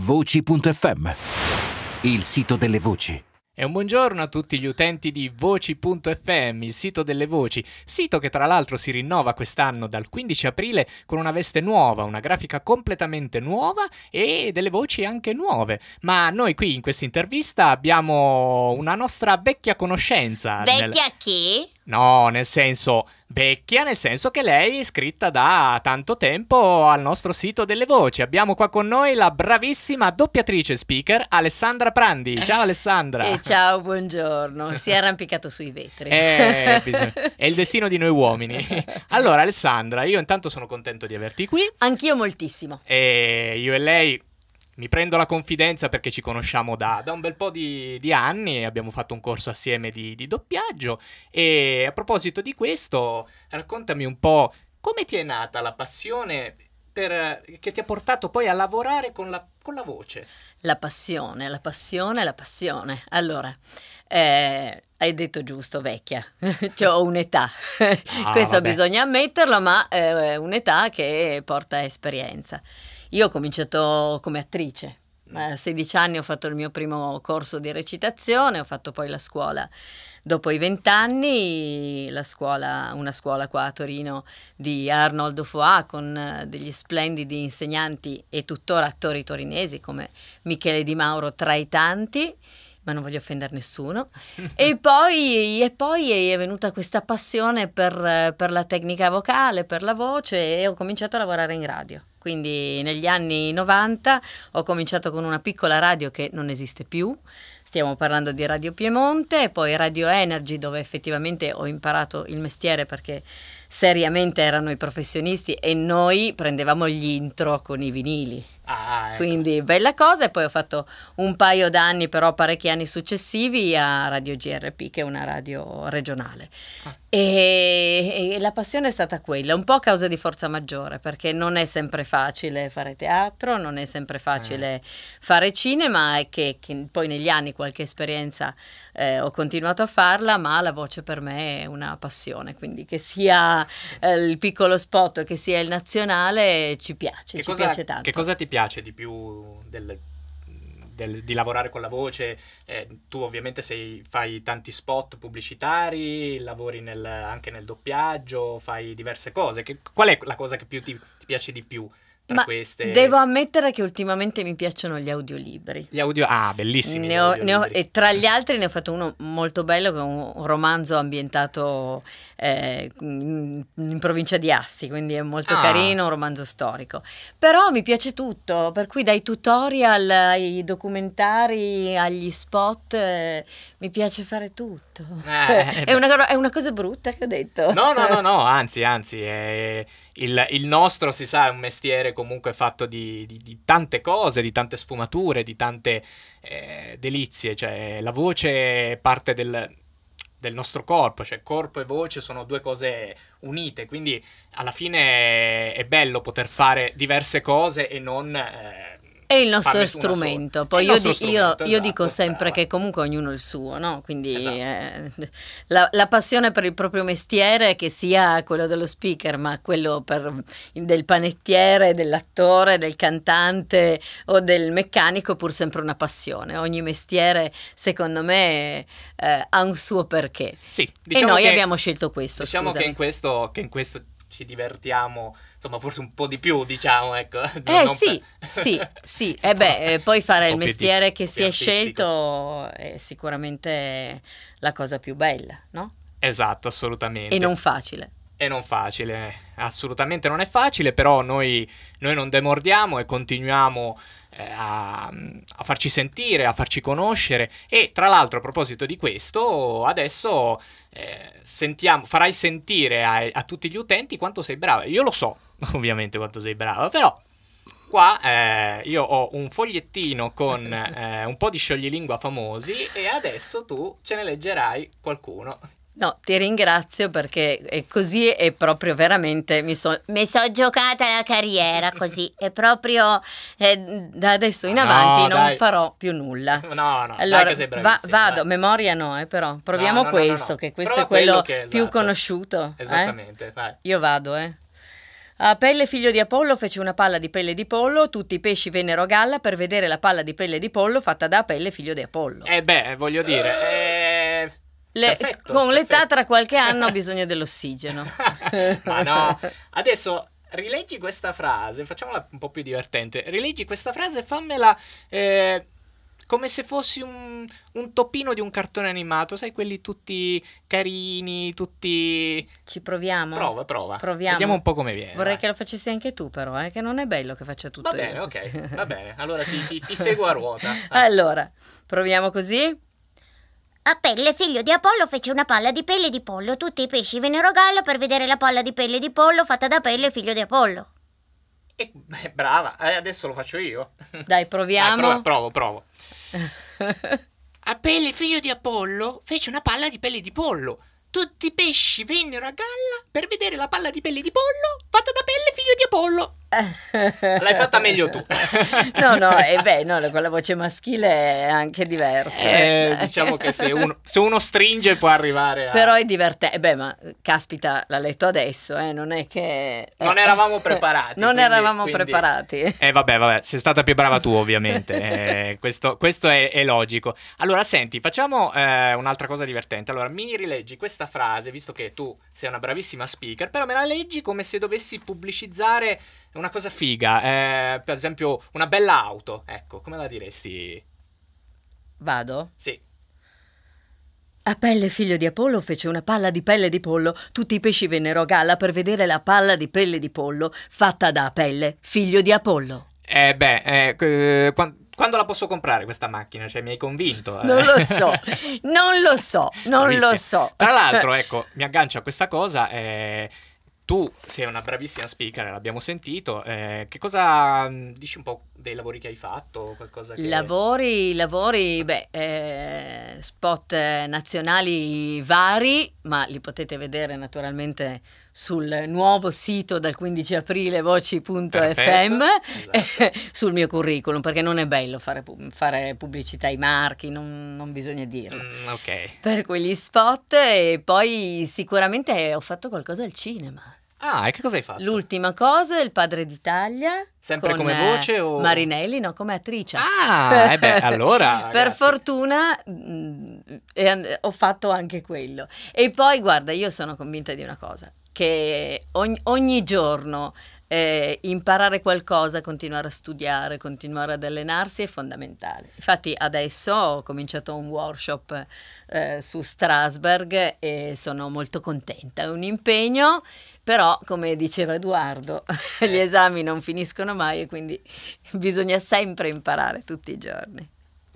Voci.fm, il sito delle voci. E un buongiorno a tutti gli utenti di voci.fm, il sito delle voci, sito che tra l'altro si rinnova quest'anno dal 15 aprile con una veste nuova, una grafica completamente nuova e delle voci anche nuove. Ma noi qui in questa intervista abbiamo una nostra vecchia conoscenza. Vecchia nel... chi? No, nel senso vecchia, nel senso che lei è iscritta da tanto tempo al nostro sito delle voci. Abbiamo qua con noi la bravissima doppiatrice speaker Alessandra Prandi. Ciao Alessandra. E eh, ciao, buongiorno. Si è arrampicato sui vetri. Eh, è il destino di noi uomini. Allora Alessandra, io intanto sono contento di averti qui. Anch'io moltissimo. E io e lei mi prendo la confidenza perché ci conosciamo da, da un bel po' di, di, anni, abbiamo fatto un corso assieme di, di doppiaggio e a proposito di questo, raccontami un po' come ti è nata la passione per, che ti ha portato poi a lavorare con la, con la, voce? La passione, la passione, la passione. Allora, eh, hai detto giusto, vecchia, cioè, ho un'età. Ah, Questo vabbè. bisogna ammetterlo, ma è eh, un'età che porta esperienza. Io ho cominciato come attrice. A 16 anni ho fatto il mio primo corso di recitazione, ho fatto poi la scuola dopo i 20 vent'anni, una scuola qua a Torino di Arnoldo Foà con eh, degli splendidi insegnanti e tuttora attori torinesi come Michele Di Mauro tra i tanti ma non voglio offendere nessuno. e, poi, e, poi, è venuta questa passione per, per la tecnica vocale, per la voce e ho cominciato a lavorare in radio quindi negli anni 90 ho cominciato con una piccola radio che non esiste più, stiamo parlando di Radio Piemonte, poi Radio Energy dove effettivamente ho imparato il mestiere perché seriamente erano i professionisti e noi prendevamo gli intro con i vinili Ah, ecco. Quindi bella cosa e poi ho fatto un paio d'anni, però parecchi anni successivi a Radio GRP, che è una radio regionale. Ah. E, e, la passione è stata quella, un po' a causa di forza maggiore, perché non è sempre facile fare teatro, non è sempre facile eh. fare cinema e che, che, poi negli anni qualche esperienza eh, ho continuato a farla, ma la voce per me è una passione, quindi che sia eh, il piccolo spot che sia il nazionale ci piace, che ci cosa, piace tanto. Che cosa ti piace? piace di più del, del, di lavorare con la voce? Eh, tu ovviamente sei, fai tanti spot pubblicitari, lavori nel, anche nel doppiaggio, fai diverse cose. Che, qual è la cosa che più ti, ti piace di più ma queste... Devo ammettere che ultimamente mi piacciono gli audiolibri. Gli audio... Ah, bellissimi. Ne ho, ne ho, e tra gli altri ne ho fatto uno molto bello, che è un romanzo ambientato eh, in, in, provincia di Asti, quindi è molto ah. carino, un romanzo storico. Però mi piace tutto, per cui dai tutorial ai documentari agli spot, eh, mi piace fare tutto detto. Eh, è, una, è, una, cosa brutta che ho detto. No, no, no, eh. no anzi, anzi, è, il, il, nostro si sa è un mestiere comunque fatto di, di, di tante cose, di tante sfumature, di tante eh, delizie. Cioè, la voce è parte del, del nostro corpo, cioè corpo e voce sono due cose unite, quindi alla fine è, è bello poter fare diverse cose e non... Eh, è il nostro strumento. Poi io, nostro strumento, io, esatto. dico sempre che comunque ognuno il suo, no? Quindi esatto. eh, la, la, passione per il proprio mestiere, che sia quello dello speaker, ma quello per, del panettiere, dell'attore, del cantante o del meccanico, è pur sempre una passione. Ogni mestiere, secondo me, eh, ha un suo perché. Sì, diciamo e noi che, abbiamo scelto questo. Diciamo che in questo, che in questo ci divertiamo insomma forse un po' di più diciamo ecco. Eh non sì, per... sì, sì, e eh, beh eh, poi fare il mestiere che si è scelto è sicuramente la cosa più bella, no? Esatto, assolutamente. E non facile. E non facile, eh. assolutamente non è facile, però noi, noi non demordiamo e continuiamo eh, a, a, farci sentire, a farci conoscere. E tra l'altro, a proposito di questo, adesso eh, sentiamo, farai sentire a, a, tutti gli utenti quanto sei brava. Io lo so, ovviamente, quanto sei brava, però. Qua eh, io ho un fogliettino con eh, un po' di scioglilingua famosi e adesso tu ce ne leggerai qualcuno. No, ti ringrazio perché è così è proprio veramente mi sono mi so giocata la carriera così è proprio eh, da adesso in avanti no, non dai. farò più nulla. No, no, allora, sei va, vado, dai. memoria no, eh, però proviamo no, no, questo che questo Prova è quello, quello è, esatto. più conosciuto. Eh. Esattamente, eh? Io vado, eh. A Pelle, figlio di Apollo, fece una palla di pelle di pollo. Tutti i pesci vennero a galla per vedere la palla di pelle di pollo fatta da Pelle, figlio di Apollo. Eh beh, voglio dire. Eh le, con l'età tra qualche anno ho bisogno dell'ossigeno. Ma no, adesso rileggi questa frase, facciamola un po' più divertente. Rileggi questa frase e fammela eh, come se fossi un, un, topino di un cartone animato, sai, quelli tutti carini, tutti... Ci proviamo? Prova, prova. Proviamo. Vediamo un po' come viene. Vorrei vai. che lo facessi anche tu però, eh, che non è bello che faccia tutto Va bene, io. ok, va bene. Allora ti, ti, ti seguo a ruota. Allora, proviamo così? Apelle, figlio di Apollo, fece una palla di pelle di pollo. Tutti i pesci vennero a galla per vedere la palla di pelle di pollo fatta da Pelle, figlio di Apollo. E, beh, brava, eh, adesso lo faccio io. Dai, proviamo. Dai, provo, provo. provo. Apelle, figlio di Apollo, fece una palla di pelle di pollo. Tutti i pesci vennero a galla per vedere la palla di pelle di pollo fatta da Pelle, figlio di Apollo. L'hai fatta meglio tu. no, no, e eh, beh, no, con la voce maschile è anche diversa. Eh, diciamo che se uno, se uno, stringe può arrivare a... Però è divertente. Eh, beh, ma caspita, l'ha letto adesso, eh, non è che... Eh. Non eravamo preparati. non quindi, eravamo quindi... preparati. Eh, vabbè, vabbè, sei stata più brava tu, ovviamente. Eh, questo, questo è, è, logico. Allora, senti, facciamo eh, un'altra cosa divertente. Allora, mi rileggi questa frase, visto che tu sei una bravissima speaker, però me la leggi come se dovessi pubblicizzare è una cosa figa. Eh, per esempio, una bella auto. Ecco, come la diresti? Vado? Sì. Apelle, figlio di Apollo, fece una palla di pelle di pollo. Tutti i pesci vennero a galla per vedere la palla di pelle di pollo fatta da Apelle, figlio di Apollo. Eh beh, eh, quando quando la posso comprare questa macchina? Cioè, mi hai convinto. Eh. Non lo so, non lo so, non Bravissima. lo so. Tra l'altro, ecco, mi aggancio a questa cosa. Eh, tu sei una bravissima speaker, l'abbiamo sentito. Eh, che cosa mm, dici un po' dei lavori che hai fatto? Che... Lavori, lavori, beh, eh, spot nazionali vari, ma li potete vedere naturalmente sul nuovo sito dal 15 aprile voci.fm esatto. Eh, sul mio curriculum perché non è bello fare, fare pubblicità ai marchi, non, non bisogna dirlo. Mm, okay. Per quegli spot e poi sicuramente ho fatto qualcosa al cinema. Ah, e che cosa hai fatto? L'ultima cosa, Il padre d'Italia. Sempre come voce o... Marinelli, no, come attrice. Ah, eh beh, allora... per fortuna mh, mm, eh, ho fatto anche quello. E poi, guarda, io sono convinta di una cosa che ogni, ogni giorno eh, imparare qualcosa, continuare a studiare, continuare ad allenarsi è fondamentale. Infatti adesso ho cominciato un workshop eh, su Strasberg e sono molto contenta, è un impegno, però come diceva Edoardo gli esami non finiscono mai e quindi bisogna sempre imparare tutti i giorni.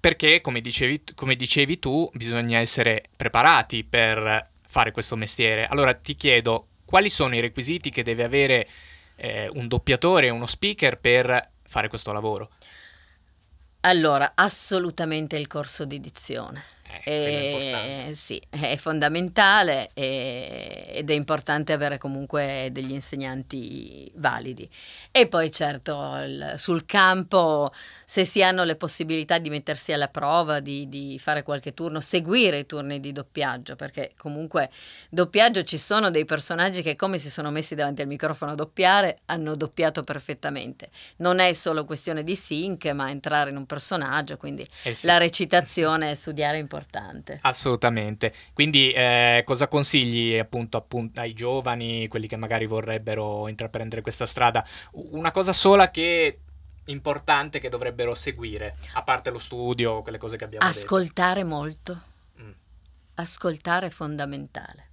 Perché, come dicevi, come dicevi tu, bisogna essere preparati per fare questo mestiere. Allora ti chiedo quali sono i requisiti che deve avere eh, un doppiatore, uno speaker per fare questo lavoro? Allora, assolutamente il corso di dizione eh, è eh, sì, è fondamentale e, eh, ed è importante avere comunque degli insegnanti validi. E poi certo il, sul campo, se si hanno le possibilità di mettersi alla prova, di, di, fare qualche turno, seguire i turni di doppiaggio, perché comunque doppiaggio ci sono dei personaggi che come si sono messi davanti al microfono a doppiare, hanno doppiato perfettamente. Non è solo questione di sync, ma entrare in un personaggio, quindi eh sì. la recitazione e studiare è importante importante. Assolutamente. Quindi eh, cosa consigli appunto, appunto, ai giovani, quelli che magari vorrebbero intraprendere questa strada? Una cosa sola che importante che dovrebbero seguire, a parte lo studio, quelle cose che abbiamo Ascoltare detto. Ascoltare molto. Mm. Ascoltare è fondamentale.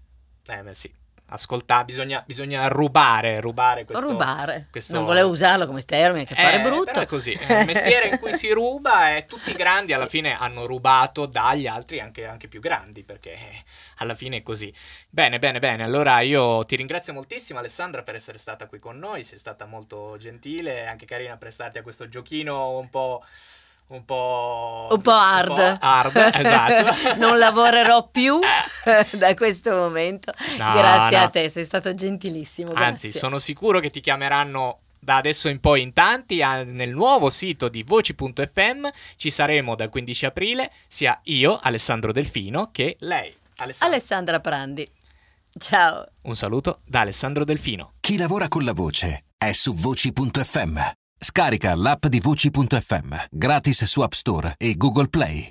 Eh, beh, sì ascoltare, bisogna, bisogna, rubare, rubare questo... Rubare, questo... non volevo usarlo come termine che pare eh, brutto. è così, è un mestiere in cui si ruba e tutti i grandi sì. alla fine hanno rubato dagli altri anche, anche più grandi perché eh, alla fine è così. Bene, bene, bene, allora io ti ringrazio moltissimo Alessandra per essere stata qui con noi, sei stata molto gentile, anche carina a prestarti a questo giochino un po' un po'... Un po' hard. Un po hard esatto. non lavorerò più da questo momento. No, grazie no. a te, sei stato gentilissimo. Grazie. Anzi, sono sicuro che ti chiameranno da adesso in poi in tanti nel nuovo sito di voci.fm ci saremo dal 15 aprile sia io Alessandro Delfino che lei Alessandra, Alessandra Prandi ciao un saluto da Alessandro Delfino chi lavora con la voce è su voci.fm Scarica l'app di voci.fm, gratis su App Store e Google Play.